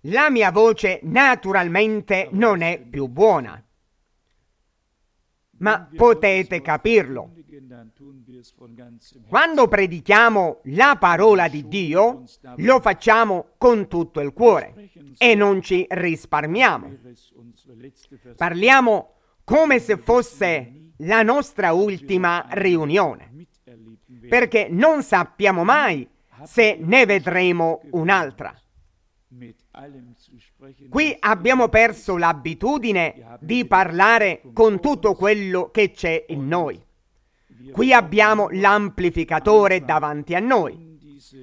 La mia voce naturalmente non è più buona, ma potete capirlo. Quando predichiamo la parola di Dio, lo facciamo con tutto il cuore e non ci risparmiamo. Parliamo come se fosse la nostra ultima riunione, perché non sappiamo mai se ne vedremo un'altra. Qui abbiamo perso l'abitudine di parlare con tutto quello che c'è in noi. Qui abbiamo l'amplificatore davanti a noi.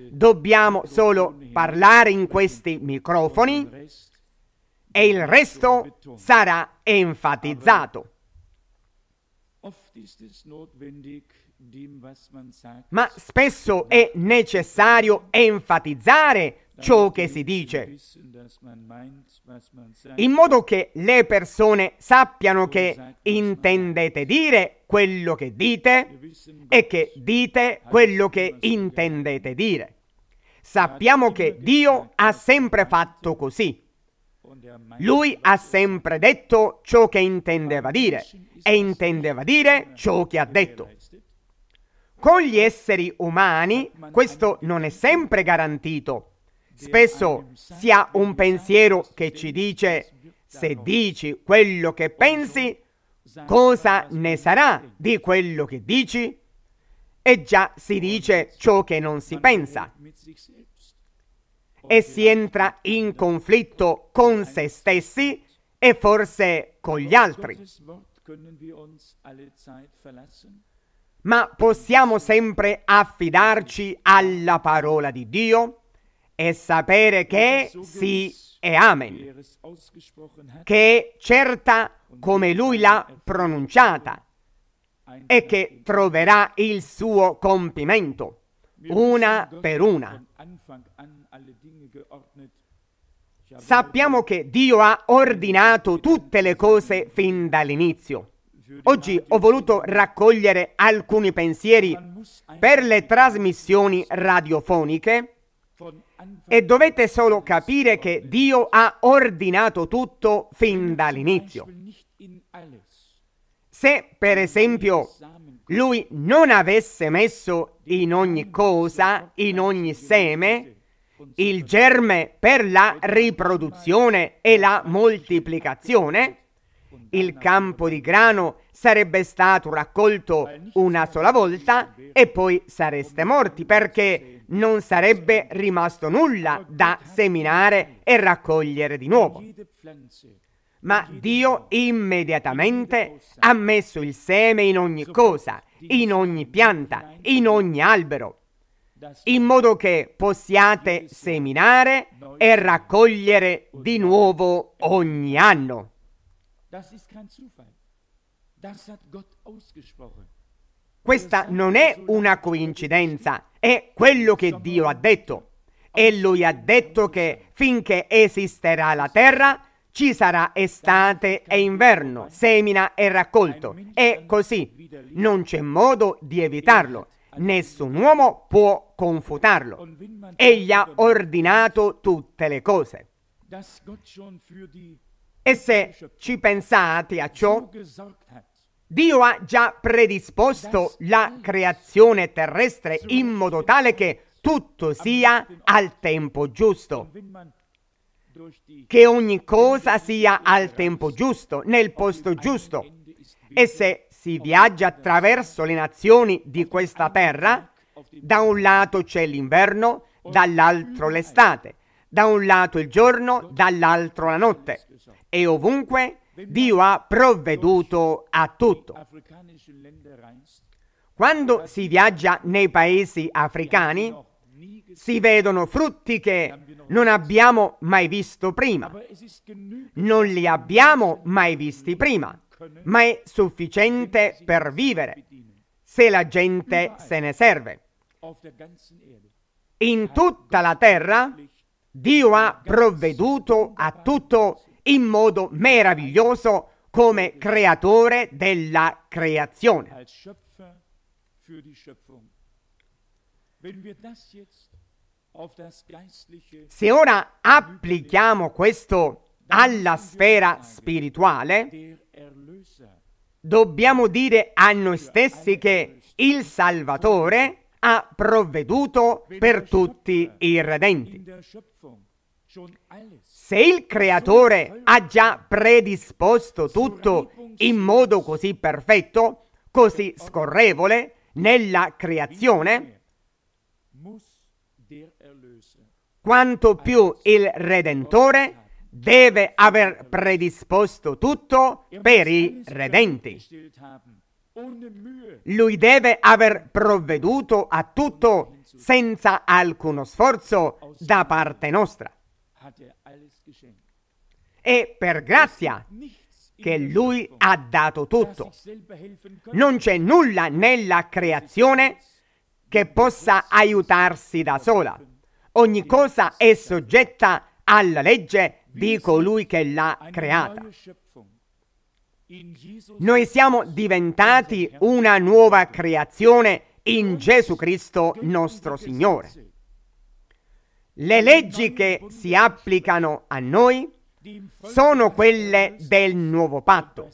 Dobbiamo solo parlare in questi microfoni e il resto sarà enfatizzato. Oft ist es ma spesso è necessario enfatizzare ciò che si dice, in modo che le persone sappiano che intendete dire quello che dite e che dite quello che intendete dire. Sappiamo che Dio ha sempre fatto così. Lui ha sempre detto ciò che intendeva dire e intendeva dire ciò che ha detto. Con gli esseri umani questo non è sempre garantito. Spesso si ha un pensiero che ci dice se dici quello che pensi, cosa ne sarà di quello che dici? E già si dice ciò che non si pensa. E si entra in conflitto con se stessi e forse con gli altri. Ma possiamo sempre affidarci alla parola di Dio e sapere che sì e amen, er che è certa come er lui l'ha pronunciata e che troverà il suo compimento, una per una. Sappiamo che Dio ha ordinato tutte le cose fin dall'inizio Oggi ho voluto raccogliere alcuni pensieri per le trasmissioni radiofoniche e dovete solo capire che Dio ha ordinato tutto fin dall'inizio. Se per esempio lui non avesse messo in ogni cosa, in ogni seme, il germe per la riproduzione e la moltiplicazione, il campo di grano sarebbe stato raccolto una sola volta e poi sareste morti perché non sarebbe rimasto nulla da seminare e raccogliere di nuovo. Ma Dio immediatamente ha messo il seme in ogni cosa, in ogni pianta, in ogni albero, in modo che possiate seminare e raccogliere di nuovo ogni anno. Das ist kein Zufall. Das hat Gott ausgesprochen. Questa non è una coincidenza, è quello che Dio ha detto. E lui ha detto che finché esisterà la terra, ci sarà estate e inverno, semina e raccolto. È così. Non c'è modo di evitarlo. Nessun uomo può confutarlo. Egli ha ordinato tutte le cose. E se ci pensate a ciò, Dio ha già predisposto la creazione terrestre in modo tale che tutto sia al tempo giusto. Che ogni cosa sia al tempo giusto, nel posto giusto. E se si viaggia attraverso le nazioni di questa terra, da un lato c'è l'inverno, dall'altro l'estate, da un lato il giorno, dall'altro la notte e ovunque Dio ha provveduto a tutto. Quando si viaggia nei paesi africani si vedono frutti che non abbiamo mai visto prima. Non li abbiamo mai visti prima, ma è sufficiente per vivere se la gente se ne serve. In tutta la terra Dio ha provveduto a tutto in modo meraviglioso come creatore della creazione. Se ora applichiamo questo alla sfera spirituale, dobbiamo dire a noi stessi che il Salvatore ha provveduto per tutti i redenti. Se il creatore ha già predisposto tutto in modo così perfetto, così scorrevole, nella creazione, quanto più il Redentore deve aver predisposto tutto per i redenti. Lui deve aver provveduto a tutto senza alcuno sforzo da parte nostra. E per grazia che lui ha dato tutto. Non c'è nulla nella creazione che possa aiutarsi da sola. Ogni cosa è soggetta alla legge di colui che l'ha creata. Noi siamo diventati una nuova creazione in Gesù Cristo nostro Signore. Le leggi che si applicano a noi sono quelle del nuovo patto.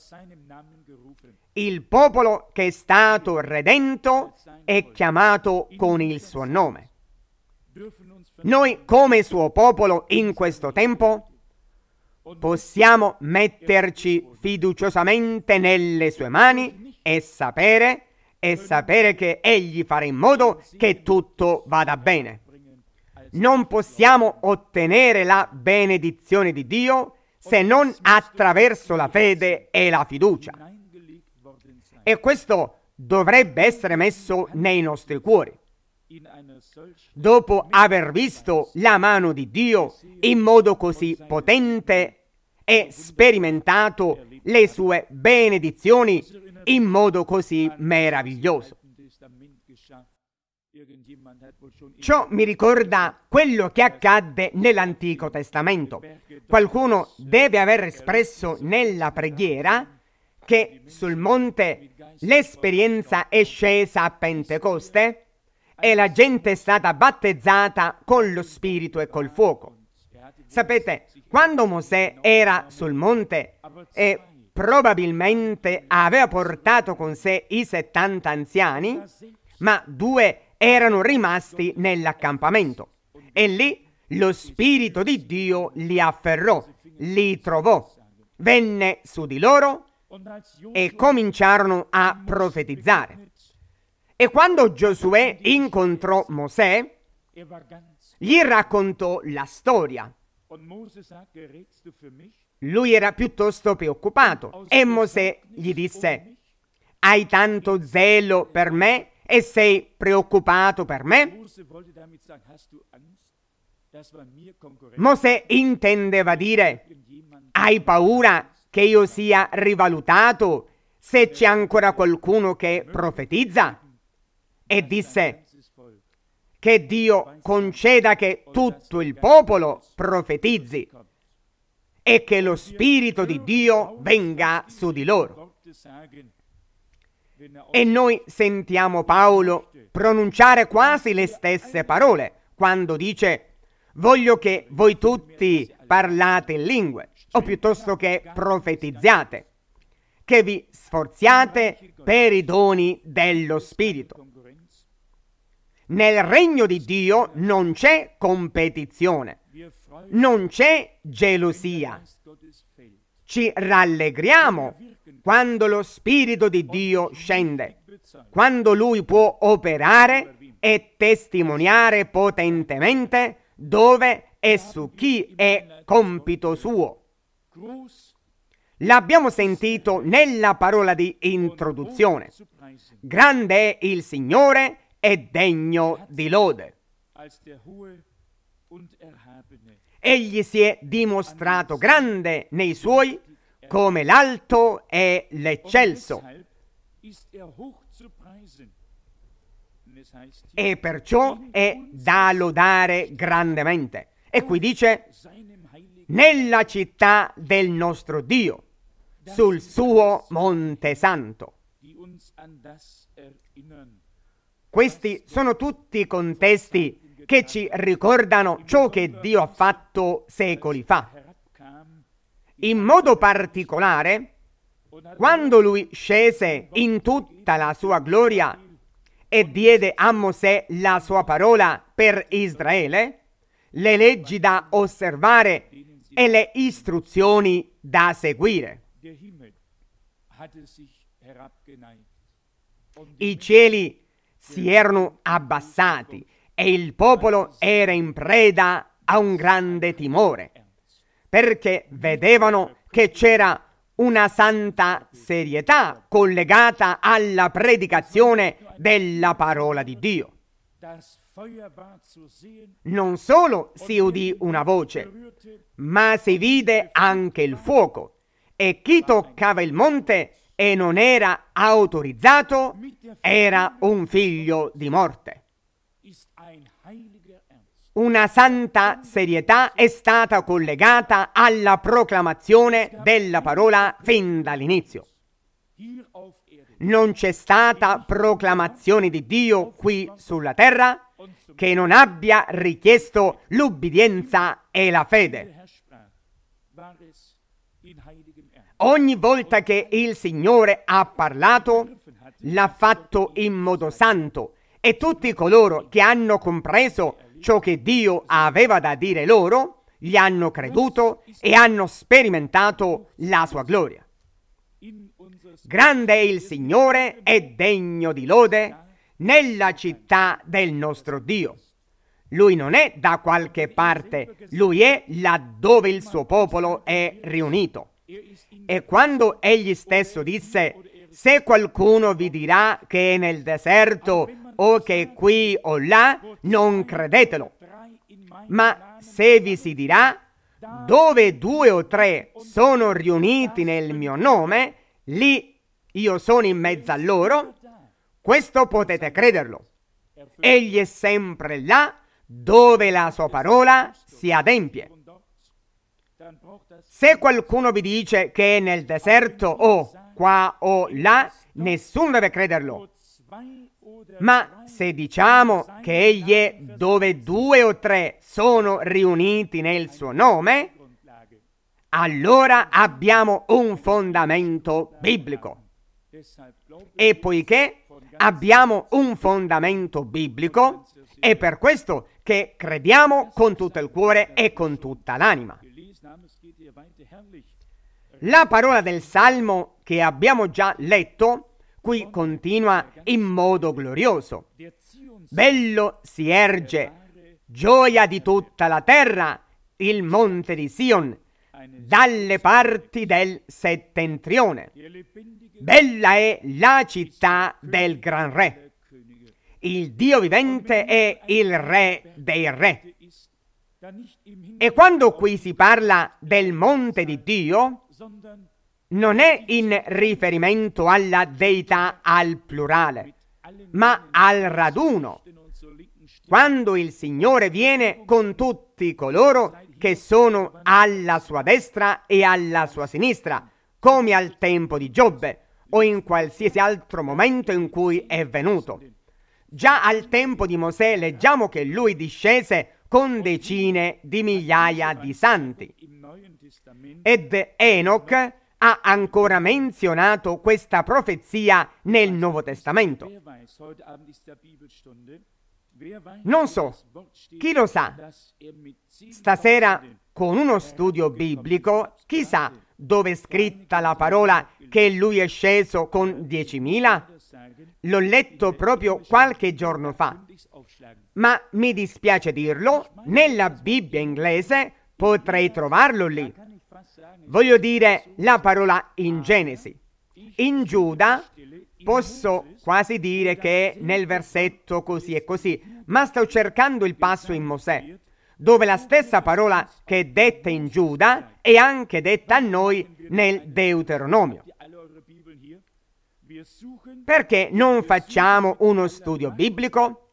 Il popolo che è stato redento è chiamato con il suo nome. Noi come suo popolo in questo tempo possiamo metterci fiduciosamente nelle sue mani e sapere, e sapere che Egli farà in modo che tutto vada bene non possiamo ottenere la benedizione di Dio se non attraverso la fede e la fiducia. E questo dovrebbe essere messo nei nostri cuori. Dopo aver visto la mano di Dio in modo così potente e sperimentato le sue benedizioni in modo così meraviglioso. Ciò mi ricorda quello che accadde nell'Antico Testamento. Qualcuno deve aver espresso nella preghiera che sul monte l'esperienza è scesa a Pentecoste e la gente è stata battezzata con lo Spirito e col fuoco. Sapete, quando Mosè era sul monte e probabilmente aveva portato con sé i 70 anziani, ma due erano rimasti nell'accampamento. E lì lo Spirito di Dio li afferrò, li trovò, venne su di loro e cominciarono a profetizzare. E quando Giosuè incontrò Mosè, gli raccontò la storia. Lui era piuttosto preoccupato e Mosè gli disse, hai tanto zelo per me e sei preoccupato per me? Mosè intendeva dire, hai paura che io sia rivalutato se c'è ancora qualcuno che profetizza? E disse, che Dio conceda che tutto il popolo profetizzi e che lo Spirito di Dio venga su di loro. E noi sentiamo Paolo pronunciare quasi le stesse parole quando dice voglio che voi tutti parlate in lingue o piuttosto che profetizziate, che vi sforziate per i doni dello Spirito. Nel regno di Dio non c'è competizione, non c'è gelosia. Ci rallegriamo quando lo Spirito di Dio scende, quando Lui può operare e testimoniare potentemente dove e su chi è compito suo. L'abbiamo sentito nella parola di introduzione. Grande è il Signore e degno di lode. Egli si è dimostrato grande nei suoi come l'alto è l'eccelso. Er e perciò è da lodare grandemente. E qui dice, nella città del nostro Dio, sul suo Monte Santo. Questi sono tutti contesti che ci ricordano ciò che Dio ha fatto secoli fa. In modo particolare, quando lui scese in tutta la sua gloria e diede a Mosè la sua parola per Israele, le leggi da osservare e le istruzioni da seguire. I cieli si erano abbassati e il popolo era in preda a un grande timore perché vedevano che c'era una santa serietà collegata alla predicazione della parola di Dio. Non solo si udì una voce, ma si vide anche il fuoco. E chi toccava il monte e non era autorizzato era un figlio di morte una santa serietà è stata collegata alla proclamazione della parola fin dall'inizio. Non c'è stata proclamazione di Dio qui sulla terra che non abbia richiesto l'ubbidienza e la fede. Ogni volta che il Signore ha parlato, l'ha fatto in modo santo e tutti coloro che hanno compreso ciò che Dio aveva da dire loro, gli hanno creduto e hanno sperimentato la sua gloria. Grande è il Signore e degno di lode nella città del nostro Dio. Lui non è da qualche parte, lui è laddove il suo popolo è riunito. E quando egli stesso disse, se qualcuno vi dirà che è nel deserto o che qui o là, non credetelo. Ma se vi si dirà, dove due o tre sono riuniti nel mio nome, lì io sono in mezzo a loro, questo potete crederlo. Egli è sempre là dove la sua parola si adempie. Se qualcuno vi dice che è nel deserto o qua o là, nessuno deve crederlo, ma se diciamo che egli è dove due o tre sono riuniti nel suo nome, allora abbiamo un fondamento biblico. E poiché abbiamo un fondamento biblico, è per questo che crediamo con tutto il cuore e con tutta l'anima. La parola del Salmo che abbiamo già letto qui continua in modo glorioso. Bello si erge, gioia di tutta la terra, il monte di Sion, dalle parti del settentrione. Bella è la città del gran re. Il Dio vivente è il re dei re. E quando qui si parla del monte di Dio, non è in riferimento alla deità al plurale, ma al raduno, quando il Signore viene con tutti coloro che sono alla sua destra e alla sua sinistra, come al tempo di Giobbe o in qualsiasi altro momento in cui è venuto. Già al tempo di Mosè leggiamo che lui discese con decine di migliaia di santi. Ed Enoch ha ancora menzionato questa profezia nel Nuovo Testamento. Non so, chi lo sa, stasera con uno studio biblico, chissà dove è scritta la parola che lui è sceso con 10.000? L'ho letto proprio qualche giorno fa, ma mi dispiace dirlo, nella Bibbia inglese potrei trovarlo lì Voglio dire la parola in Genesi. In Giuda posso quasi dire che nel versetto così e così, ma sto cercando il passo in Mosè, dove la stessa parola che è detta in Giuda è anche detta a noi nel Deuteronomio. Perché non facciamo uno studio biblico?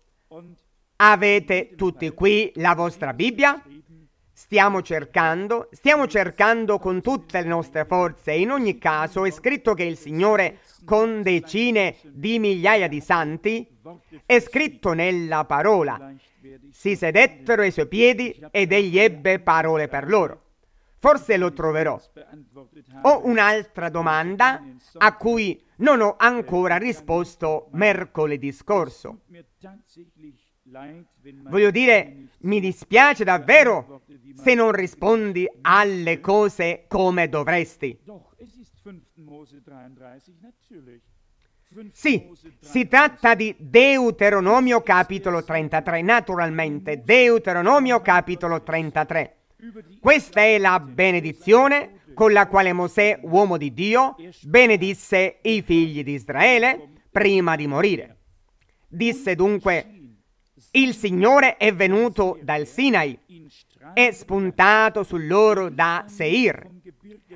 Avete tutti qui la vostra Bibbia? Stiamo cercando, stiamo cercando con tutte le nostre forze. In ogni caso è scritto che il Signore, con decine di migliaia di santi, è scritto nella parola. Si sedettero ai suoi piedi ed egli ebbe parole per loro. Forse lo troverò. Ho un'altra domanda a cui non ho ancora risposto mercoledì scorso. Voglio dire, mi dispiace davvero se non rispondi alle cose come dovresti. Sì, si tratta di Deuteronomio capitolo 33, naturalmente, Deuteronomio capitolo 33. Questa è la benedizione con la quale Mosè, uomo di Dio, benedisse i figli di Israele prima di morire. Disse dunque, il Signore è venuto dal Sinai, è spuntato su loro da Seir,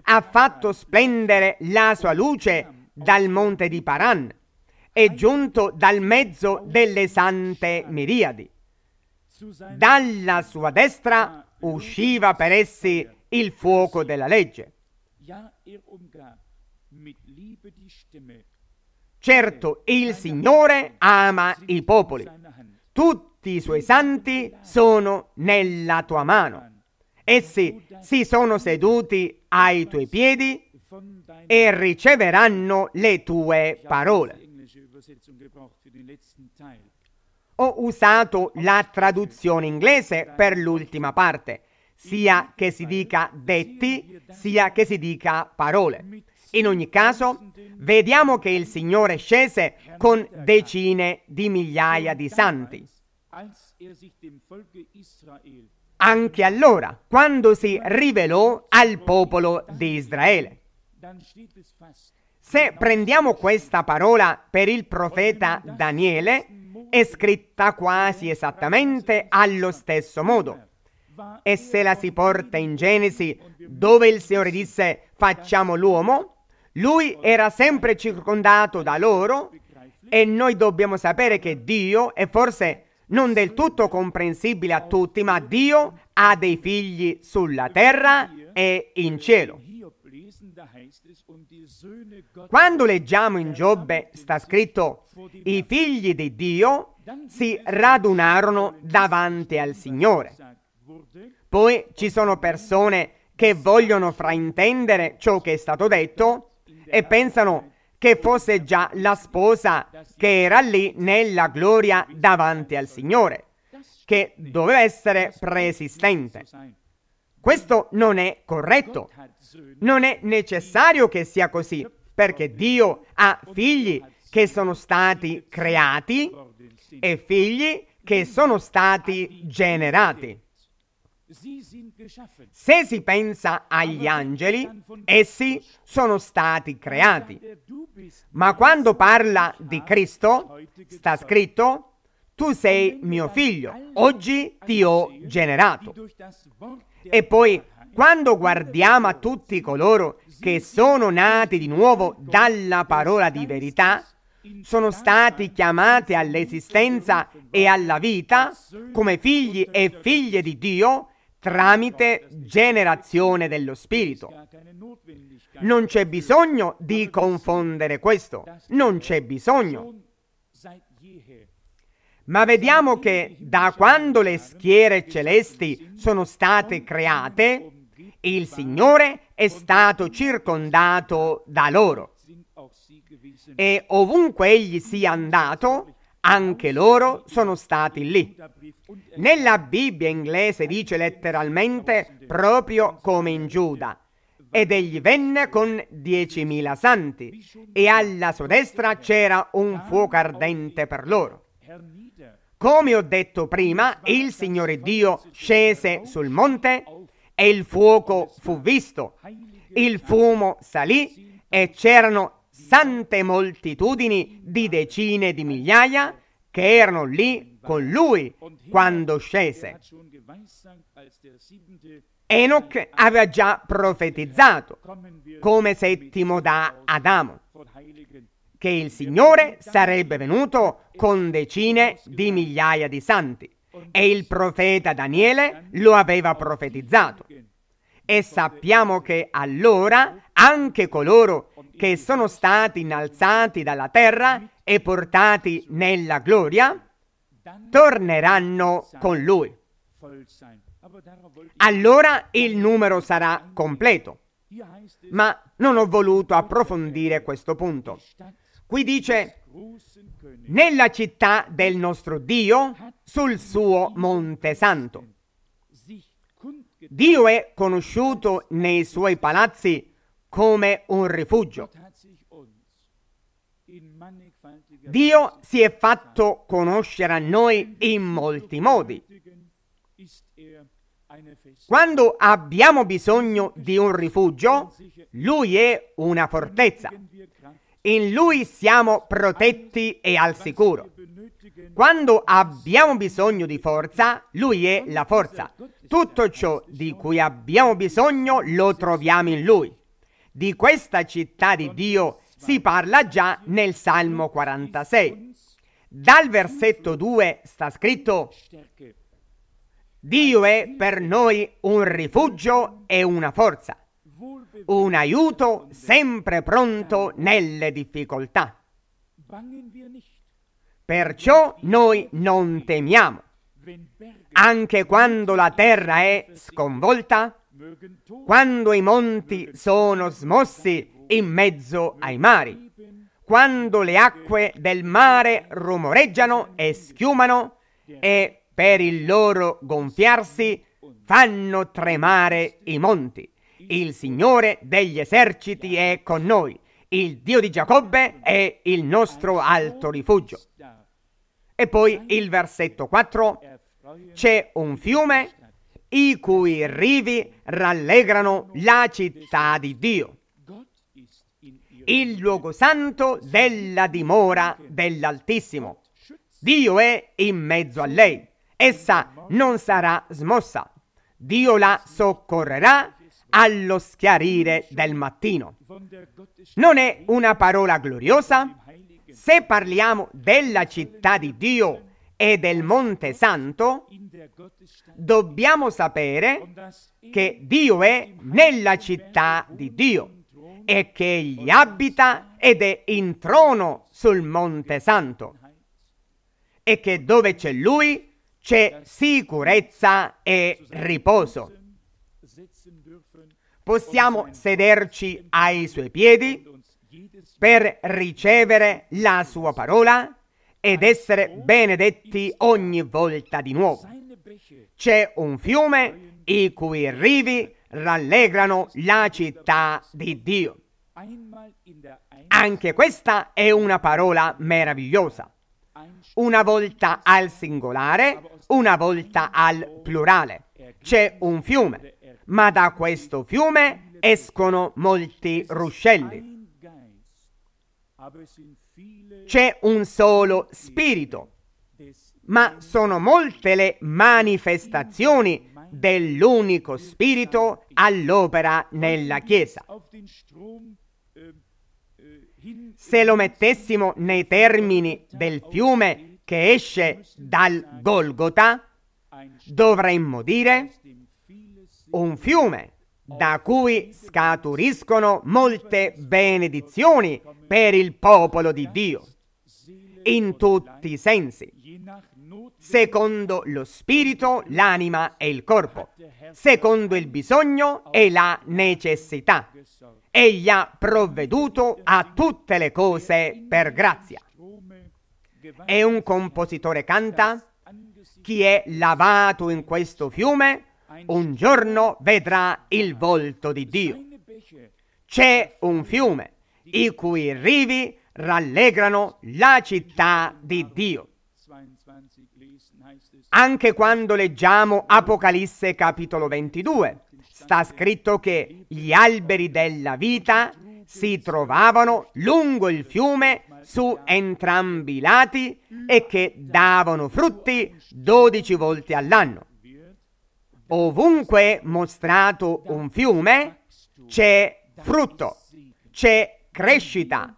ha fatto splendere la sua luce dal monte di Paran, è giunto dal mezzo delle sante miriadi. Dalla sua destra usciva per essi il fuoco della legge. Certo, il Signore ama i popoli. Tutti tutti i suoi santi sono nella tua mano. Essi si sono seduti ai tuoi piedi e riceveranno le tue parole. Ho usato la traduzione inglese per l'ultima parte, sia che si dica detti, sia che si dica parole. In ogni caso, vediamo che il Signore scese con decine di migliaia di santi. Er Anche allora, quando si rivelò al popolo di Israele. Se prendiamo questa parola per il profeta Daniele, è scritta quasi esattamente allo stesso modo. E se la si porta in Genesi, dove il Signore disse facciamo l'uomo, lui era sempre circondato da loro e noi dobbiamo sapere che Dio, e forse non del tutto comprensibile a tutti, ma Dio ha dei figli sulla terra e in cielo. Quando leggiamo in Giobbe sta scritto i figli di Dio si radunarono davanti al Signore. Poi ci sono persone che vogliono fraintendere ciò che è stato detto e pensano che fosse già la sposa che era lì nella gloria davanti al Signore, che doveva essere preesistente. Questo non è corretto, non è necessario che sia così, perché Dio ha figli che sono stati creati e figli che sono stati generati. Se si pensa agli angeli, essi sono stati creati. Ma quando parla di Cristo, sta scritto, tu sei mio figlio, oggi ti ho generato. E poi, quando guardiamo a tutti coloro che sono nati di nuovo dalla parola di verità, sono stati chiamati all'esistenza e alla vita come figli e figlie di Dio tramite generazione dello Spirito. Non c'è bisogno di confondere questo, non c'è bisogno. Ma vediamo che da quando le schiere celesti sono state create, il Signore è stato circondato da loro. E ovunque egli sia andato, anche loro sono stati lì. Nella Bibbia inglese dice letteralmente proprio come in Giuda. Ed egli venne con 10.000 santi e alla sua destra c'era un fuoco ardente per loro. Come ho detto prima, il Signore Dio scese sul monte e il fuoco fu visto. Il fumo salì e c'erano un'imbarazzante moltitudine di decine di migliaia che erano lì con lui quando scese. Enoch aveva già profetizzato, come settimo da Adamo, che il Signore sarebbe venuto con decine di migliaia di santi e il profeta Daniele lo aveva profetizzato. E sappiamo che allora anche coloro che sono stati innalzati dalla terra e portati nella gloria, torneranno con lui. Allora il numero sarà completo. Ma non ho voluto approfondire questo punto. Qui dice, nella città del nostro Dio, sul suo Monte Santo. Dio è conosciuto nei suoi palazzi come un rifugio. Dio si è fatto conoscere a noi in molti modi. Quando abbiamo bisogno di un rifugio, Lui è una fortezza. In Lui siamo protetti e al sicuro. Quando abbiamo bisogno di forza, Lui è la forza. Tutto ciò di cui abbiamo bisogno lo troviamo in Lui. Di questa città di Dio si parla già nel Salmo 46. Dal versetto 2 sta scritto Dio è per noi un rifugio e una forza, un aiuto sempre pronto nelle difficoltà. Perciò noi non temiamo, anche quando la terra è sconvolta, quando i monti sono smossi in mezzo ai mari, quando le acque del mare rumoreggiano e schiumano e per il loro gonfiarsi fanno tremare i monti. Il Signore degli eserciti è con noi, il Dio di Giacobbe è il nostro alto rifugio. E poi il versetto 4, c'è un fiume i cui rivi rallegrano la città di Dio, il luogo santo della dimora dell'Altissimo. Dio è in mezzo a lei, essa non sarà smossa. Dio la soccorrerà allo schiarire del mattino. Non è una parola gloriosa? Se parliamo della città di Dio, e del Monte Santo, dobbiamo sapere che Dio è nella città di Dio e che Egli abita ed è in trono sul Monte Santo e che dove c'è Lui c'è sicurezza e riposo. Possiamo sederci ai Suoi piedi per ricevere la Sua parola ed essere benedetti ogni volta di nuovo. C'è un fiume i cui rivi rallegrano la città di Dio. Anche questa è una parola meravigliosa. Una volta al singolare, una volta al plurale. C'è un fiume, ma da questo fiume escono molti ruscelli. C'è un solo spirito, ma sono molte le manifestazioni dell'unico spirito all'opera nella Chiesa. Se lo mettessimo nei termini del fiume che esce dal Golgota, dovremmo dire un fiume da cui scaturiscono molte benedizioni per il popolo di Dio, in tutti i sensi, secondo lo spirito, l'anima e il corpo, secondo il bisogno e la necessità. Egli ha provveduto a tutte le cose per grazia. E un compositore canta, chi è lavato in questo fiume un giorno vedrà il volto di Dio. C'è un fiume i cui rivi rallegrano la città di Dio. Anche quando leggiamo Apocalisse capitolo 22, sta scritto che gli alberi della vita si trovavano lungo il fiume su entrambi i lati e che davano frutti 12 volte all'anno. Ovunque mostrato un fiume c'è frutto, c'è crescita,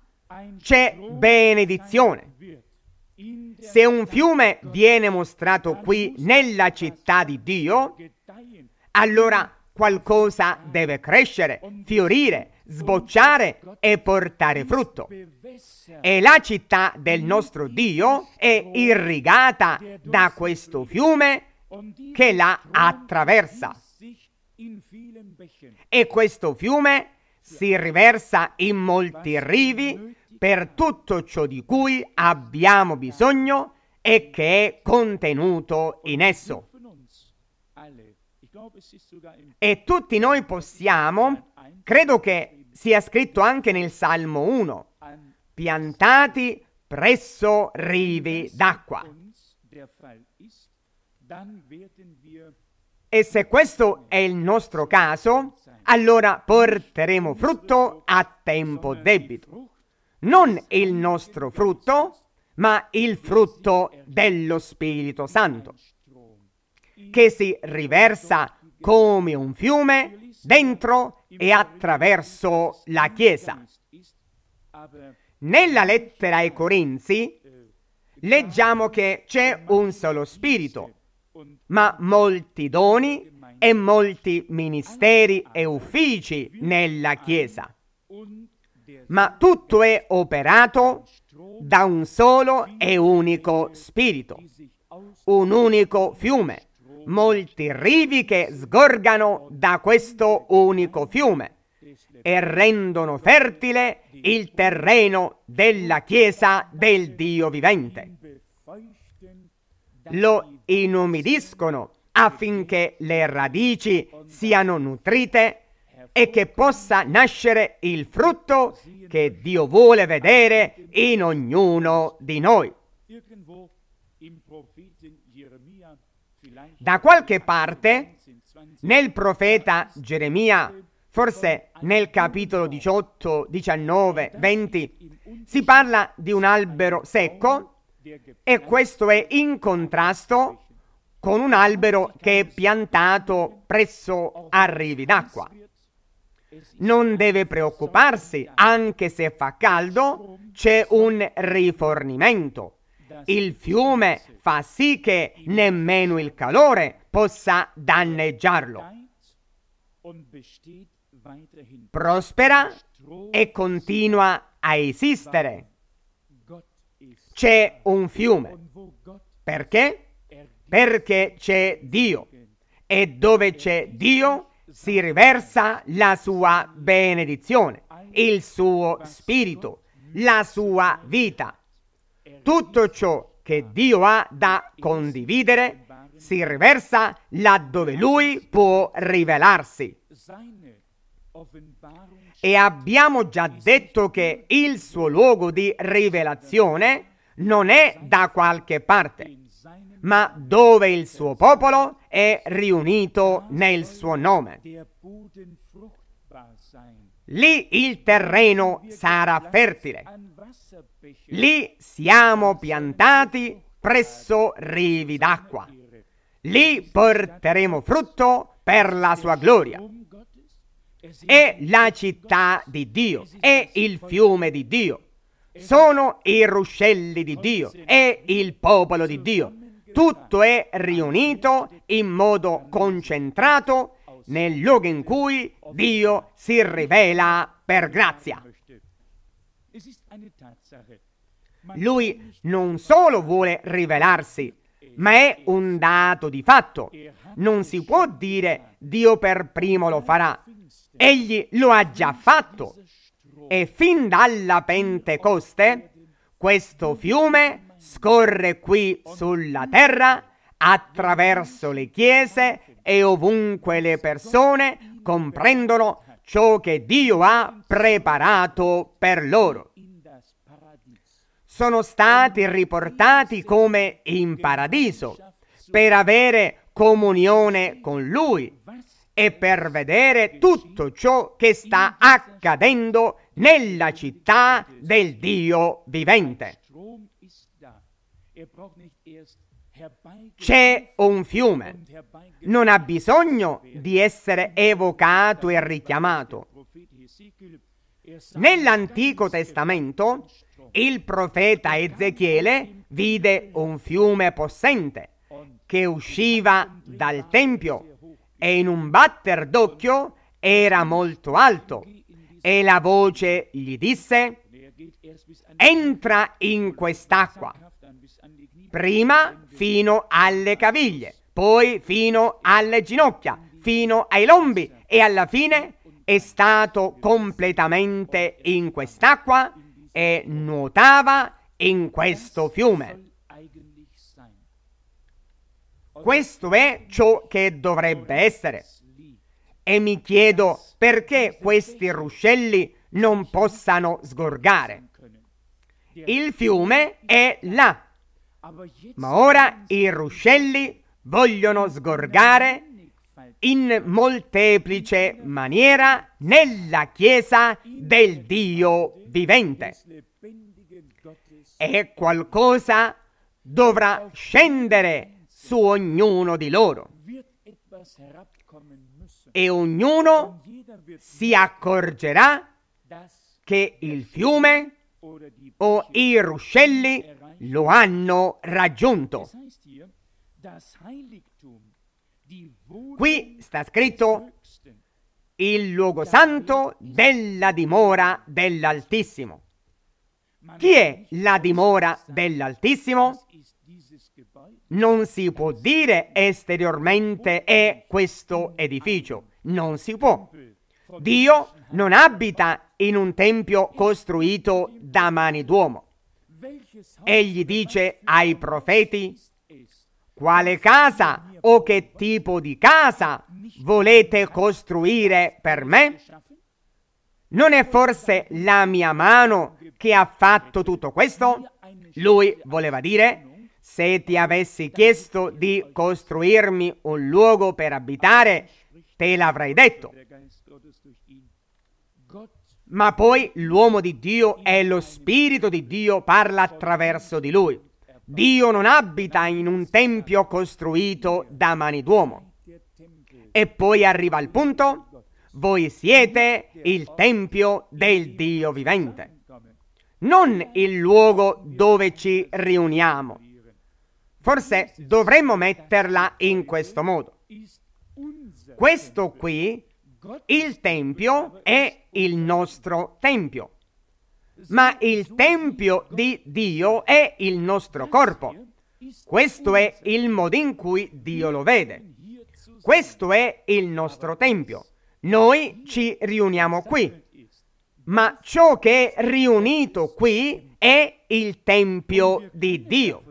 c'è benedizione. Se un fiume viene mostrato qui nella città di Dio, allora qualcosa deve crescere, fiorire, sbocciare e portare frutto. E la città del nostro Dio è irrigata da questo fiume che la attraversa. E questo fiume si riversa in molti rivi per tutto ciò di cui abbiamo bisogno e che è contenuto in esso. E tutti noi possiamo, credo che sia scritto anche nel Salmo 1, piantati presso rivi d'acqua. E se questo è il nostro caso, allora porteremo frutto a tempo debito. Non il nostro frutto, ma il frutto dello Spirito Santo, che si riversa come un fiume dentro e attraverso la Chiesa. Nella lettera ai Corinzi leggiamo che c'è un solo Spirito ma molti doni e molti ministeri e uffici nella Chiesa. Ma tutto è operato da un solo e unico spirito, un unico fiume, molti rivi che sgorgano da questo unico fiume e rendono fertile il terreno della Chiesa del Dio vivente lo inumidiscono affinché le radici siano nutrite e che possa nascere il frutto che Dio vuole vedere in ognuno di noi. Da qualche parte, nel profeta Geremia, forse nel capitolo 18, 19, 20, si parla di un albero secco e questo è in contrasto con un albero che è piantato presso arrivi d'acqua. Non deve preoccuparsi, anche se fa caldo, c'è un rifornimento. Il fiume fa sì che nemmeno il calore possa danneggiarlo. Prospera e continua a esistere c'è un fiume. Perché? Perché c'è Dio. E dove c'è Dio si riversa la sua benedizione, il suo spirito, la sua vita. Tutto ciò che Dio ha da condividere si riversa laddove Lui può rivelarsi. E abbiamo già detto che il suo luogo di rivelazione non è da qualche parte, ma dove il suo popolo è riunito nel suo nome. Lì il terreno sarà fertile. Lì siamo piantati presso rivi d'acqua. Lì porteremo frutto per la sua gloria. È la città di Dio, è il fiume di Dio sono i ruscelli di Dio, e il popolo di Dio. Tutto è riunito in modo concentrato nel luogo in cui Dio si rivela per grazia. Lui non solo vuole rivelarsi, ma è un dato di fatto. Non si può dire Dio per primo lo farà. Egli lo ha già fatto e fin dalla Pentecoste questo fiume scorre qui sulla terra attraverso le chiese e ovunque le persone comprendono ciò che Dio ha preparato per loro. Sono stati riportati come in paradiso per avere comunione con Lui e per vedere tutto ciò che sta accadendo nella città del Dio vivente. C'è un fiume, non ha bisogno di essere evocato e richiamato. Nell'Antico Testamento il profeta Ezechiele vide un fiume possente che usciva dal Tempio e in un batter d'occhio era molto alto e la voce gli disse, entra in quest'acqua, prima fino alle caviglie, poi fino alle ginocchia, fino ai lombi e alla fine è stato completamente in quest'acqua e nuotava in questo fiume. Questo è ciò che dovrebbe essere. E mi chiedo perché questi ruscelli non possano sgorgare. Il fiume è là, ma ora i ruscelli vogliono sgorgare in molteplice maniera nella Chiesa del Dio vivente. E qualcosa dovrà scendere su ognuno di loro e ognuno si accorgerà che il fiume o i ruscelli lo hanno raggiunto. Qui sta scritto il luogo santo della dimora dell'Altissimo. Chi è la dimora dell'Altissimo? Non si può dire esteriormente è questo edificio, non si può. Dio non abita in un tempio costruito da mani d'uomo. Egli dice ai profeti, quale casa o che tipo di casa volete costruire per me? Non è forse la mia mano che ha fatto tutto questo? Lui voleva dire, se ti avessi chiesto di costruirmi un luogo per abitare, Te l'avrei detto. Ma poi l'uomo di Dio è lo Spirito di Dio, parla attraverso di lui. Dio non abita in un tempio costruito da mani d'uomo. E poi arriva il punto, voi siete il tempio del Dio vivente, non il luogo dove ci riuniamo. Forse dovremmo metterla in questo modo. Questo qui, il Tempio, è il nostro Tempio. Ma il Tempio di Dio è il nostro corpo. Questo è il modo in cui Dio lo vede. Questo è il nostro Tempio. Noi ci riuniamo qui. Ma ciò che è riunito qui è il Tempio di Dio.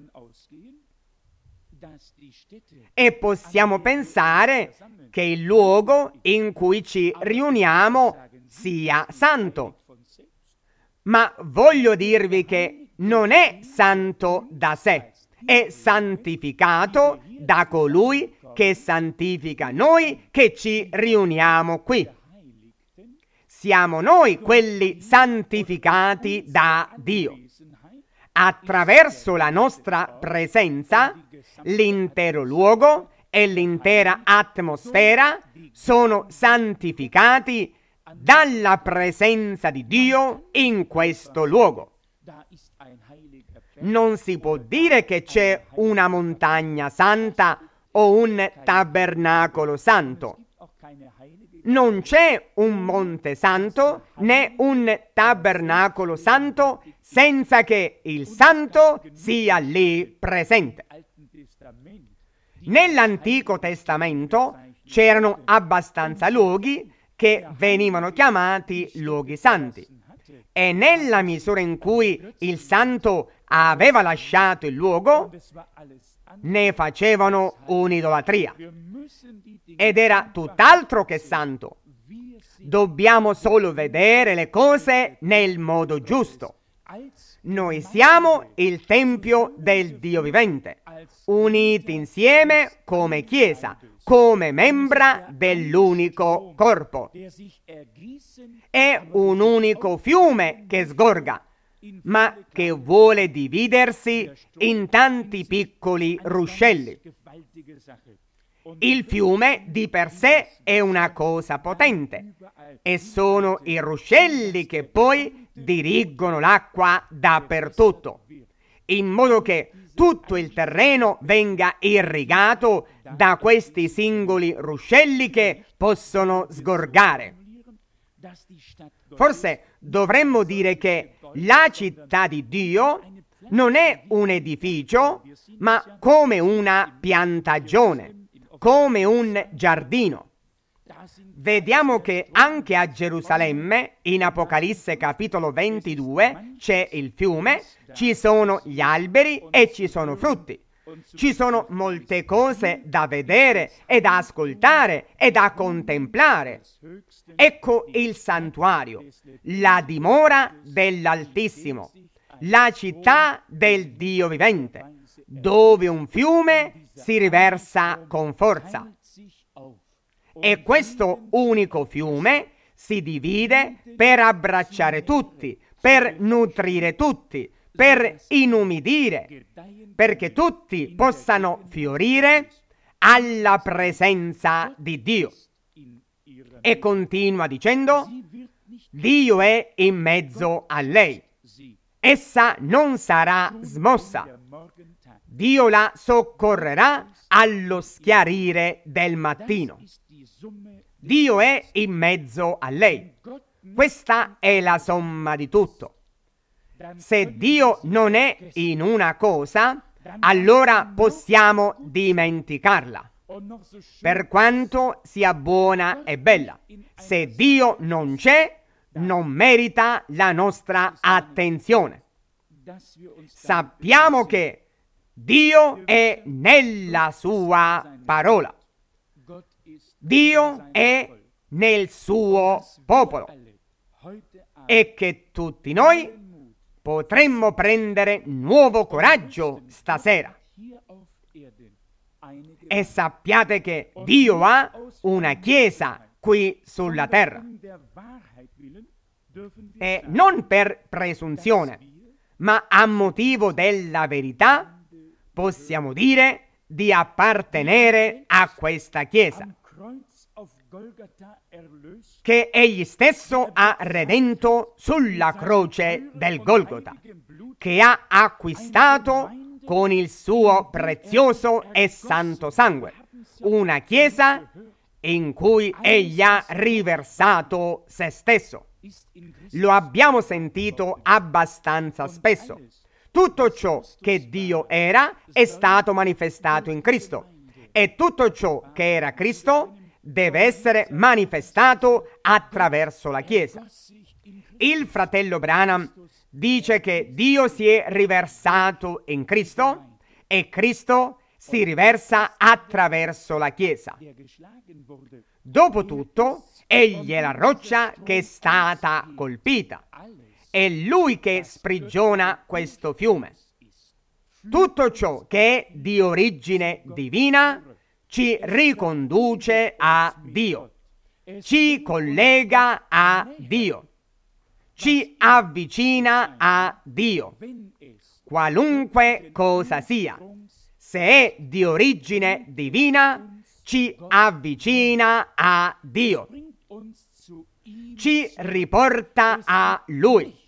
E possiamo pensare che il luogo in cui ci riuniamo sia santo. Ma voglio dirvi che non è santo da sé, è santificato da colui che santifica noi che ci riuniamo qui. Siamo noi quelli santificati da Dio. Attraverso la nostra presenza, l'intero luogo e l'intera atmosfera sono santificati dalla presenza di Dio in questo luogo. Non si può dire che c'è una montagna santa o un tabernacolo santo. Non c'è un monte santo né un tabernacolo santo senza che il santo sia lì presente. Nell'Antico Testamento c'erano abbastanza luoghi che venivano chiamati luoghi santi e nella misura in cui il santo aveva lasciato il luogo, ne facevano un'idolatria. Ed era tutt'altro che santo. Dobbiamo solo vedere le cose nel modo giusto. Noi siamo il Tempio del Dio vivente, uniti insieme come Chiesa, come membra dell'unico corpo. È un unico fiume che sgorga, ma che vuole dividersi in tanti piccoli ruscelli. Il fiume di per sé è una cosa potente e sono i ruscelli che poi dirigono l'acqua dappertutto, in modo che tutto il terreno venga irrigato da questi singoli ruscelli che possono sgorgare. Forse dovremmo dire che la città di Dio non è un edificio, ma come una piantagione, come un giardino. Vediamo che anche a Gerusalemme, in Apocalisse capitolo 22, c'è il fiume, ci sono gli alberi e ci sono frutti. Ci sono molte cose da vedere e da ascoltare e da contemplare. Ecco il santuario, la dimora dell'Altissimo, la città del Dio vivente, dove un fiume si riversa con forza e questo unico fiume si divide per abbracciare tutti, per nutrire tutti, per inumidire, perché tutti possano fiorire alla presenza di Dio. E continua dicendo, Dio è in mezzo a lei. Essa non sarà smossa. Dio la soccorrerà allo schiarire del mattino. Dio è in mezzo a lei. Questa è la somma di tutto. Se Dio non è in una cosa, allora possiamo dimenticarla. Per quanto sia buona e bella, se Dio non c'è, non merita la nostra attenzione. Sappiamo che Dio è nella sua parola. Dio è nel suo popolo e che tutti noi potremmo prendere nuovo coraggio stasera. E sappiate che Dio ha una chiesa qui sulla terra. E non per presunzione, ma a motivo della verità possiamo dire di appartenere a questa chiesa che egli stesso ha redento sulla croce del Golgota, che ha acquistato con il suo prezioso e santo sangue, una chiesa in cui egli ha riversato se stesso. Lo abbiamo sentito abbastanza spesso. Tutto ciò che Dio era è stato manifestato in Cristo e tutto ciò che era Cristo deve essere manifestato attraverso la Chiesa. Il fratello Branham dice che Dio si è riversato in Cristo e Cristo si riversa attraverso la Chiesa. Dopotutto, egli è la roccia che è stata colpita. È lui che sprigiona questo fiume. Tutto ciò che è di origine divina ci riconduce a Dio, ci collega a Dio, ci avvicina a Dio, qualunque cosa sia. Se è di origine divina, ci avvicina a Dio, ci riporta a Lui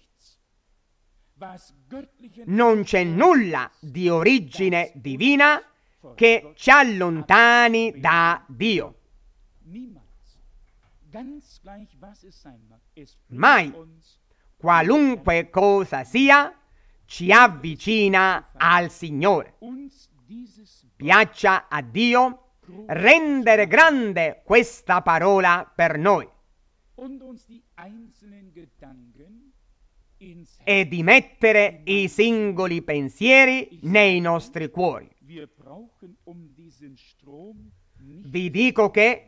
non c'è nulla di origine divina che ci allontani da Dio. Mai, qualunque cosa sia, ci avvicina al Signore. Piaccia a Dio rendere grande questa parola per noi e di mettere i singoli pensieri nei nostri cuori. Vi dico che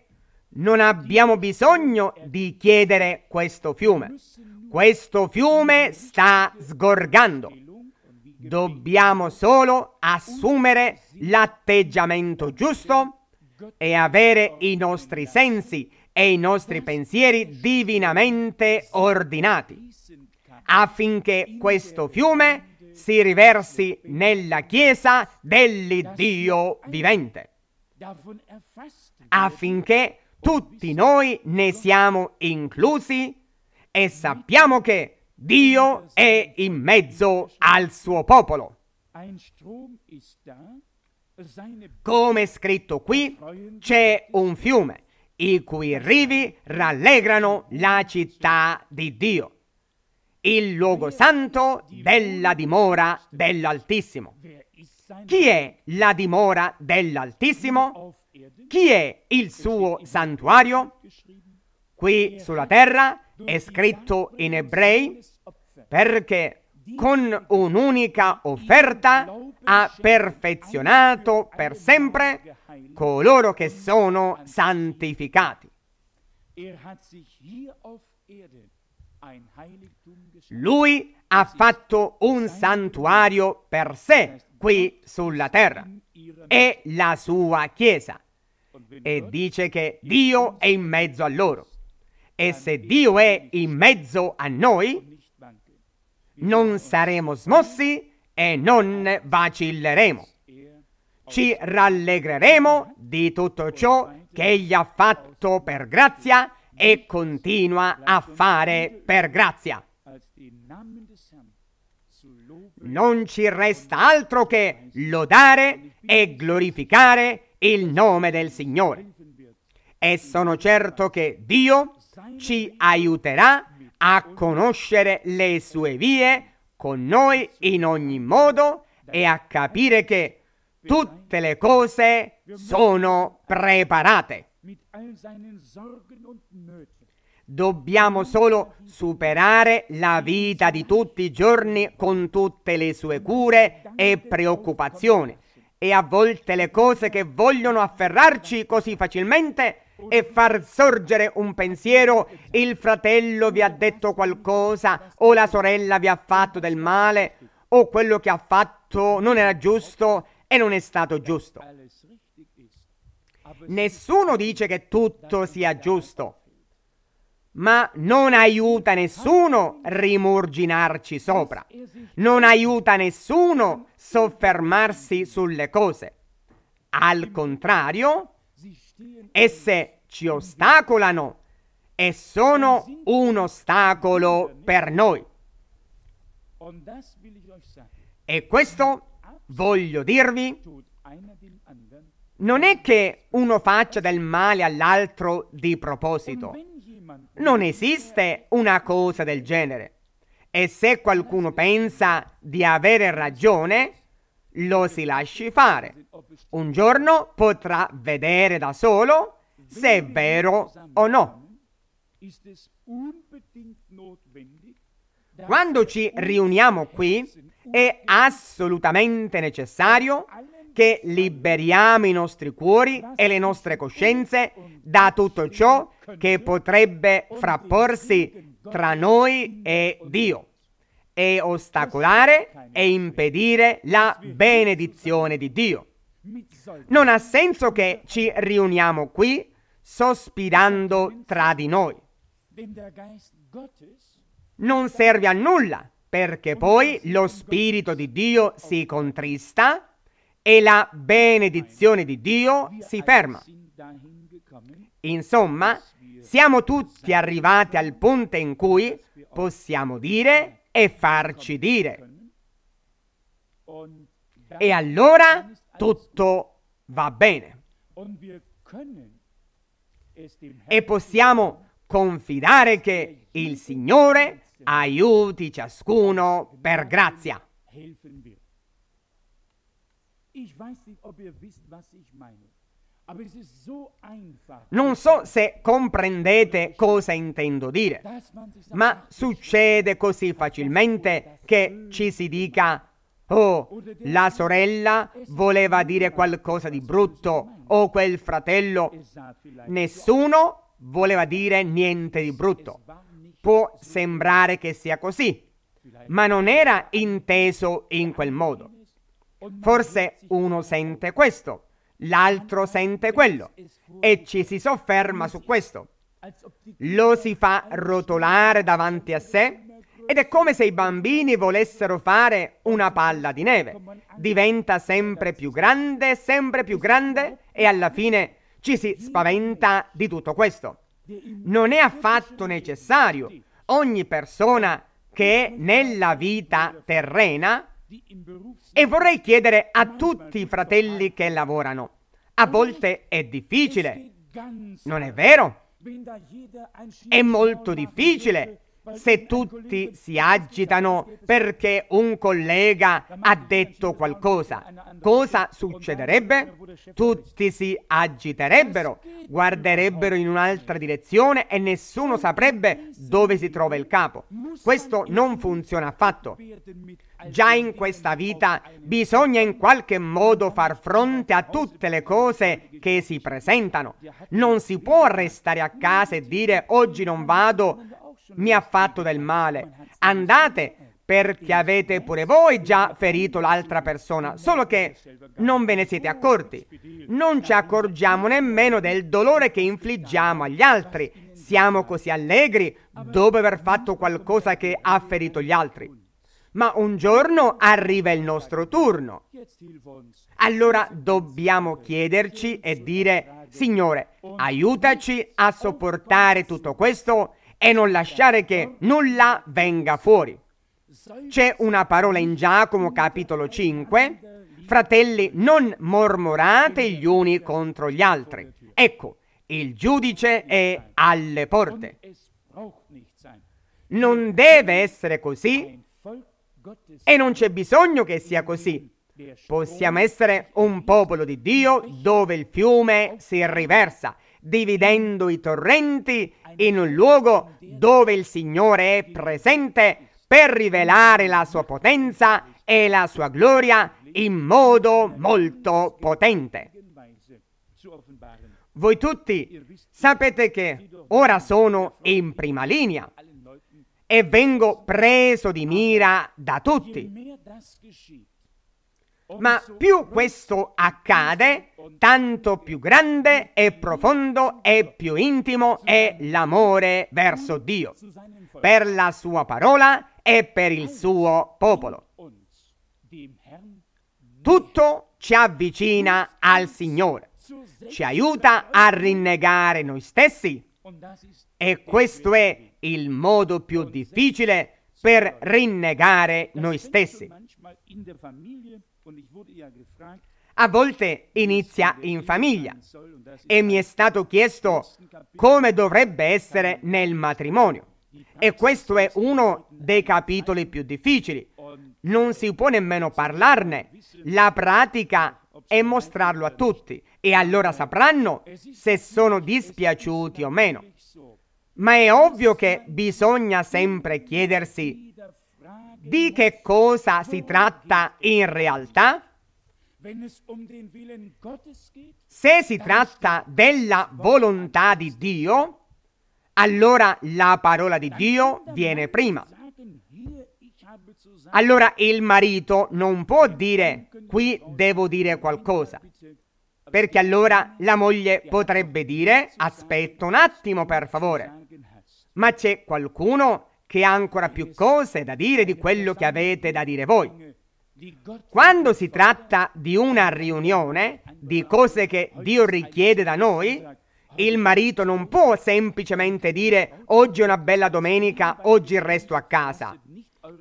non abbiamo bisogno di chiedere questo fiume. Questo fiume sta sgorgando. Dobbiamo solo assumere l'atteggiamento giusto e avere i nostri sensi e i nostri pensieri divinamente ordinati affinché questo fiume si riversi nella chiesa dell'Iddio vivente, affinché tutti noi ne siamo inclusi e sappiamo che Dio è in mezzo al suo popolo. Come scritto qui, c'è un fiume i cui rivi rallegrano la città di Dio il luogo santo della dimora dell'Altissimo. Chi è la dimora dell'Altissimo? Chi è il suo santuario? Qui sulla terra è scritto in ebrei perché con un'unica offerta ha perfezionato per sempre coloro che sono santificati. Lui ha fatto un santuario per sé qui sulla terra e la sua Chiesa e dice che Dio è in mezzo a loro. E se er Dio è in mezzo a noi, non saremo smossi e non vacilleremo. Er Ci rallegreremo di tutto ciò che Egli ha fatto per grazia e continua a fare per grazia. Non ci resta altro che lodare e glorificare il nome del Signore. E sono certo che Dio ci aiuterà a conoscere le sue vie con noi in ogni modo e a capire che tutte le cose sono preparate. Dobbiamo solo superare la vita di tutti i giorni con tutte le sue cure e preoccupazioni e a volte le cose che vogliono afferrarci così facilmente e far sorgere un pensiero, il fratello vi ha detto qualcosa o la sorella vi ha fatto del male o quello che ha fatto non era giusto e non è stato giusto. Nessuno dice che tutto sia giusto, ma non aiuta nessuno rimurginarci sopra, non aiuta nessuno soffermarsi sulle cose. Al contrario, esse ci ostacolano e sono un ostacolo per noi. E questo, voglio dirvi, non è che uno faccia del male all'altro di proposito. Non esiste una cosa del genere. E se qualcuno pensa di avere ragione, lo si lasci fare. Un giorno potrà vedere da solo se è vero o no. Quando ci riuniamo qui è assolutamente necessario che liberiamo i nostri cuori e le nostre coscienze da tutto ciò che potrebbe frapporsi tra noi e Dio e ostacolare e impedire la benedizione di Dio. Non ha senso che ci riuniamo qui sospirando tra di noi. Non serve a nulla perché poi lo Spirito di Dio si contrista e la benedizione di Dio si ferma. Insomma, siamo tutti arrivati al punto in cui possiamo dire e farci dire. E allora tutto va bene. E possiamo confidare che il Signore aiuti ciascuno per grazia. Non so se comprendete cosa intendo dire, ma succede così facilmente che ci si dica Oh, la sorella voleva dire qualcosa di brutto o quel fratello. Esatto, Nessuno voleva dire niente di brutto. Può sembrare che sia così, ma non era inteso in quel modo. Forse uno sente questo, l'altro sente quello e ci si sofferma su questo. Lo si fa rotolare davanti a sé ed è come se i bambini volessero fare una palla di neve. Diventa sempre più grande, sempre più grande e alla fine ci si spaventa di tutto questo. Non è affatto necessario. Ogni persona che è nella vita terrena e vorrei chiedere a tutti i fratelli che lavorano, a volte è difficile, non è vero? È molto difficile se tutti si agitano perché un collega ha detto qualcosa, cosa succederebbe? Tutti si agiterebbero, guarderebbero in un'altra direzione e nessuno saprebbe dove si trova il capo. Questo non funziona affatto. Già in questa vita bisogna in qualche modo far fronte a tutte le cose che si presentano. Non si può restare a casa e dire oggi non vado mi ha fatto del male. Andate perché avete pure voi già ferito l'altra persona, solo che non ve ne siete accorti. Non ci accorgiamo nemmeno del dolore che infliggiamo agli altri. Siamo così allegri dopo aver fatto qualcosa che ha ferito gli altri. Ma un giorno arriva il nostro turno. Allora dobbiamo chiederci e dire, Signore, aiutaci a sopportare tutto questo e non lasciare che nulla venga fuori. C'è una parola in Giacomo capitolo 5, fratelli non mormorate gli uni contro gli altri. Ecco, il giudice è alle porte. Non deve essere così e non c'è bisogno che sia così. Possiamo essere un popolo di Dio dove il fiume si riversa dividendo i torrenti in un luogo dove il Signore è presente per rivelare la sua potenza e la sua gloria in modo molto potente. Voi tutti sapete che ora sono in prima linea e vengo preso di mira da tutti ma più questo accade, tanto più grande e profondo e più intimo è l'amore verso Dio, per la sua parola e per il suo popolo. Tutto ci avvicina al Signore, ci aiuta a rinnegare noi stessi e questo è il modo più difficile per rinnegare noi stessi. A volte inizia in famiglia e mi è stato chiesto come dovrebbe essere nel matrimonio. E questo è uno dei capitoli più difficili. Non si può nemmeno parlarne. La pratica è mostrarlo a tutti e allora sapranno se sono dispiaciuti o meno. Ma è ovvio che bisogna sempre chiedersi di che cosa si tratta in realtà? Um Se si tratta della volontà di Dio, allora la parola di Dio viene prima. Allora il marito non può dire qui devo dire qualcosa, perché allora la moglie potrebbe dire aspetta un attimo per favore, ma c'è qualcuno che ha ancora più cose da dire di quello che avete da dire voi. Quando si tratta di una riunione, di cose che Dio richiede da noi, il marito non può semplicemente dire oggi è una bella domenica, oggi resto a casa.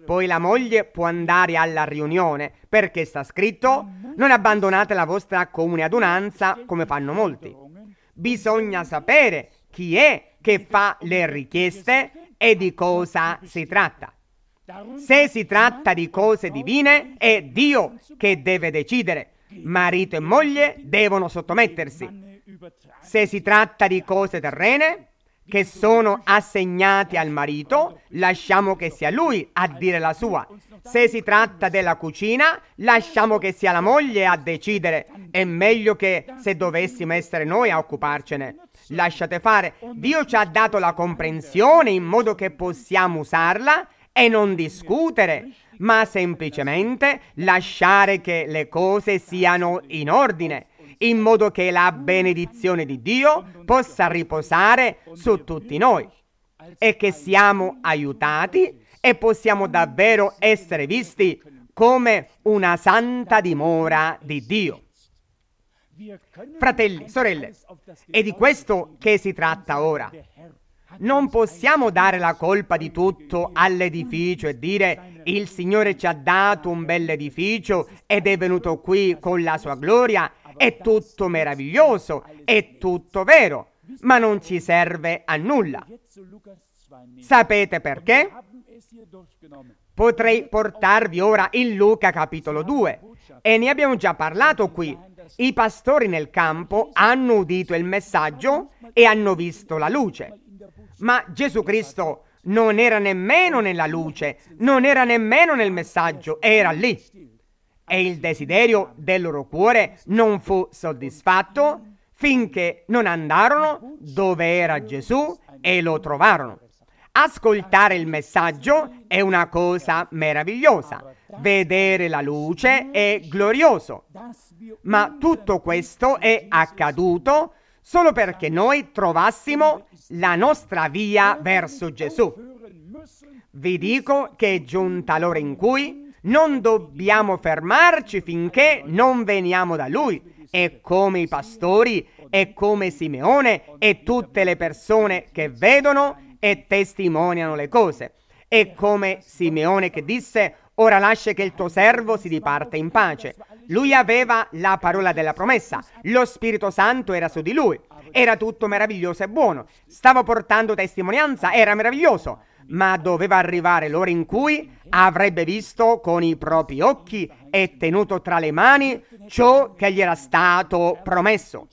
Poi la moglie può andare alla riunione perché sta scritto non abbandonate la vostra comune adunanza come fanno molti. Bisogna sapere chi è che fa le richieste e di cosa si tratta. Se si tratta di cose divine, è Dio che deve decidere. Marito e moglie devono sottomettersi. Se si tratta di cose terrene, che sono assegnate al marito, lasciamo che sia lui a dire la sua. Se si tratta della cucina, lasciamo che sia la moglie a decidere. È meglio che se dovessimo essere noi a occuparcene lasciate fare. Dio ci ha dato la comprensione in modo che possiamo usarla e non discutere, ma semplicemente lasciare che le cose siano in ordine, in modo che la benedizione di Dio possa riposare su tutti noi e che siamo aiutati e possiamo davvero essere visti come una santa dimora di Dio. Fratelli, sorelle, è di questo che si tratta ora. Non possiamo dare la colpa di tutto all'edificio e dire il Signore ci ha dato un bell'edificio ed è venuto qui con la sua gloria, è tutto meraviglioso, è tutto vero, ma non ci serve a nulla. Sapete perché? Potrei portarvi ora in Luca capitolo 2 e ne abbiamo già parlato qui i pastori nel campo hanno udito il messaggio e hanno visto la luce. Ma Gesù Cristo non era nemmeno nella luce, non era nemmeno nel messaggio, era lì. E il desiderio del loro cuore non fu soddisfatto finché non andarono dove era Gesù e lo trovarono. Ascoltare il messaggio è una cosa meravigliosa, vedere la luce è glorioso. Ma tutto questo è accaduto solo perché noi trovassimo la nostra via verso Gesù. Vi dico che è giunta l'ora in cui non dobbiamo fermarci finché non veniamo da Lui. E come i pastori, e come Simeone, e tutte le persone che vedono e testimoniano le cose. E come Simeone che disse, Ora lascia che il tuo servo si diparta in pace. Lui aveva la parola della promessa, lo Spirito Santo era su di lui, era tutto meraviglioso e buono, stavo portando testimonianza, era meraviglioso, ma doveva arrivare l'ora in cui avrebbe visto con i propri occhi e tenuto tra le mani ciò che gli era stato promesso.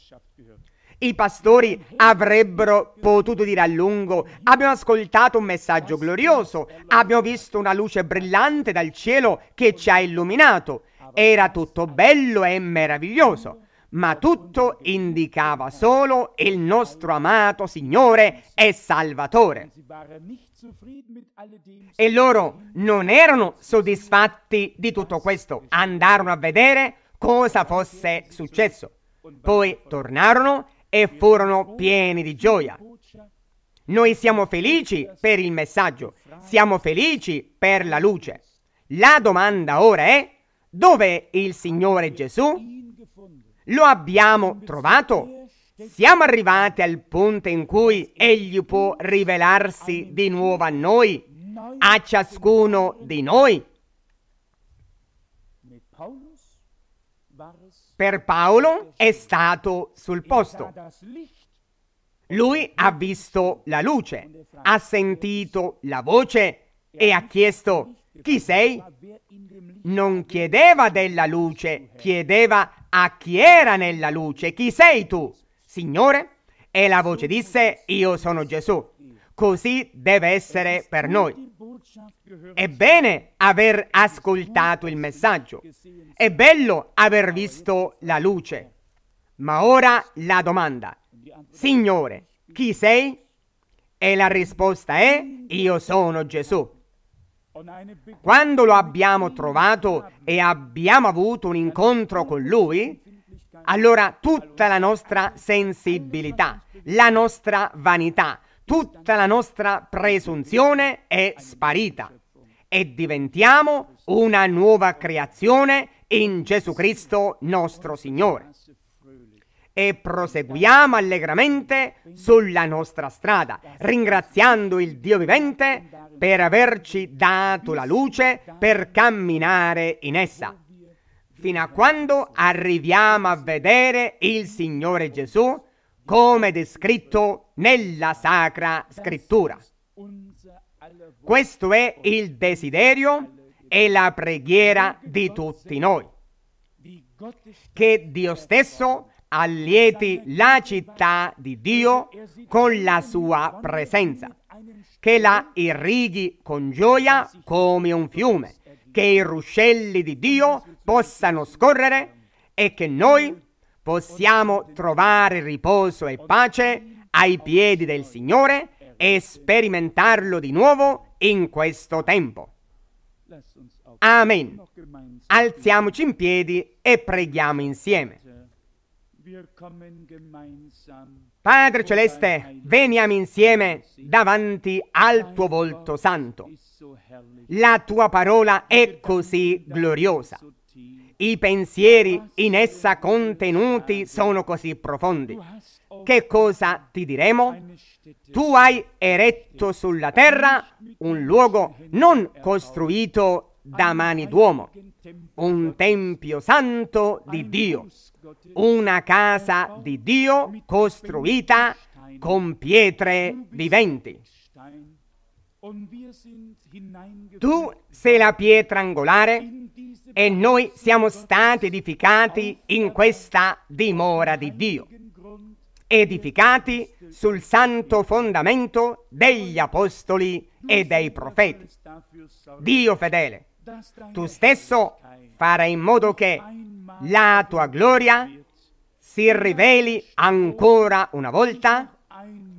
I pastori avrebbero potuto dire a lungo, abbiamo ascoltato un messaggio glorioso, abbiamo visto una luce brillante dal cielo che ci ha illuminato, era tutto bello e meraviglioso, ma tutto indicava solo il nostro amato Signore e Salvatore. E loro non erano soddisfatti di tutto questo, andarono a vedere cosa fosse successo. Poi tornarono e furono pieni di gioia. Noi siamo felici per il messaggio, siamo felici per la luce. La domanda ora è, dov'è il Signore Gesù? Lo abbiamo trovato? Siamo arrivati al punto in cui Egli può rivelarsi di nuovo a noi, a ciascuno di noi? Per Paolo è stato sul posto. Lui ha visto la luce, ha sentito la voce e ha chiesto chi sei? Non chiedeva della luce, chiedeva a chi era nella luce, chi sei tu? Signore? E la voce disse, io sono Gesù. Così deve essere per noi. È bene aver ascoltato il messaggio, è bello aver visto la luce. Ma ora la domanda, Signore, chi sei? E la risposta è, io sono Gesù. Quando lo abbiamo trovato e abbiamo avuto un incontro con lui, allora tutta la nostra sensibilità, la nostra vanità, tutta la nostra presunzione è sparita e diventiamo una nuova creazione in Gesù Cristo nostro Signore. E proseguiamo allegramente sulla nostra strada, ringraziando il Dio vivente per averci dato la luce per camminare in essa fino a quando arriviamo a vedere il Signore Gesù come descritto nella Sacra Scrittura. Questo è il desiderio e la preghiera di tutti noi. Che Dio stesso allieti la città di Dio con la sua presenza, che la irrighi con gioia come un fiume, che i ruscelli di Dio possano scorrere e che noi possiamo trovare riposo e pace ai piedi del Signore e sperimentarlo di nuovo in questo tempo. Amen. Alziamoci in piedi e preghiamo insieme. Padre Celeste, veniamo insieme davanti al tuo volto santo. La tua parola è così gloriosa. I pensieri in essa contenuti sono così profondi che cosa ti diremo? Tu hai eretto sulla terra un luogo non costruito da mani d'uomo, un tempio santo di Dio, una casa di Dio costruita con pietre viventi. Tu sei la pietra angolare e noi siamo stati edificati in questa dimora di Dio edificati sul santo fondamento degli apostoli e dei profeti. Dio fedele, tu stesso farai in modo che la tua gloria si riveli ancora una volta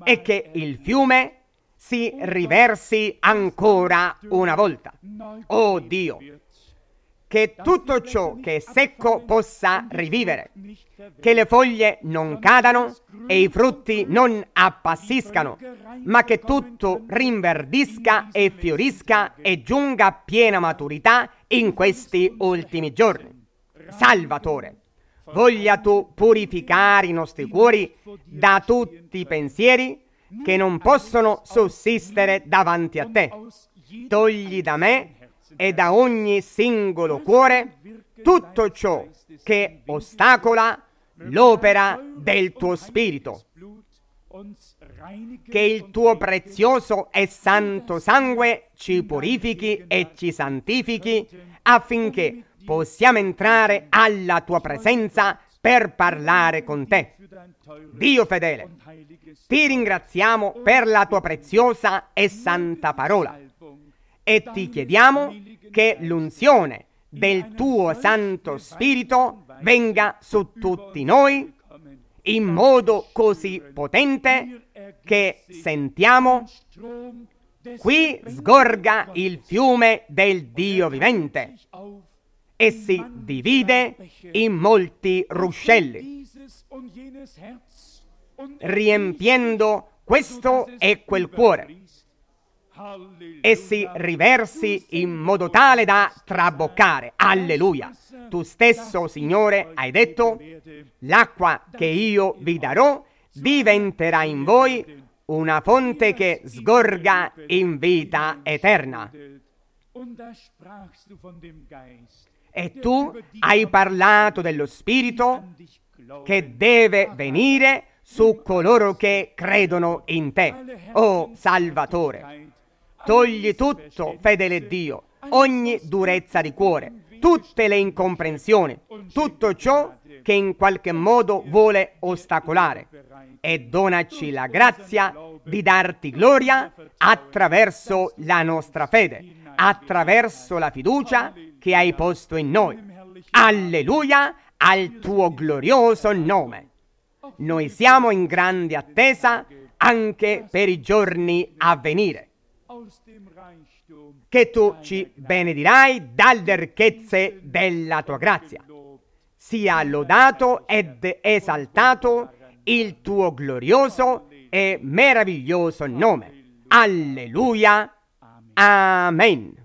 e che il fiume si riversi ancora una volta. Oh Dio, che tutto ciò che è secco possa rivivere, che le foglie non cadano e i frutti non appassiscano, ma che tutto rinverdisca e fiorisca e giunga a piena maturità in questi ultimi giorni. Salvatore, voglia tu purificare i nostri cuori da tutti i pensieri che non possono sussistere davanti a te. Togli da me e da ogni singolo cuore tutto ciò che ostacola l'opera del tuo spirito. Che il tuo prezioso e santo sangue ci purifichi e ci santifichi affinché possiamo entrare alla tua presenza per parlare con te. Dio fedele, ti ringraziamo per la tua preziosa e santa parola e ti chiediamo che l'unzione del tuo Santo Spirito venga su tutti noi in modo così potente che sentiamo qui sgorga il fiume del Dio vivente e si divide in molti ruscelli, riempiendo questo e quel cuore e si riversi in modo tale da traboccare. Alleluia. Tu stesso, Signore, hai detto, l'acqua che io vi darò diventerà in voi una fonte che sgorga in vita eterna. E tu hai parlato dello Spirito che deve venire su coloro che credono in te. Oh Salvatore, Togli tutto, fedele Dio, ogni durezza di cuore, tutte le incomprensioni, tutto ciò che in qualche modo vuole ostacolare e donaci la grazia di darti gloria attraverso la nostra fede, attraverso la fiducia che hai posto in noi. Alleluia al tuo glorioso nome. Noi siamo in grande attesa anche per i giorni a venire che tu ci benedirai dalle ricchezze della tua grazia. Sia lodato ed esaltato il tuo glorioso e meraviglioso nome. Alleluia. Amen.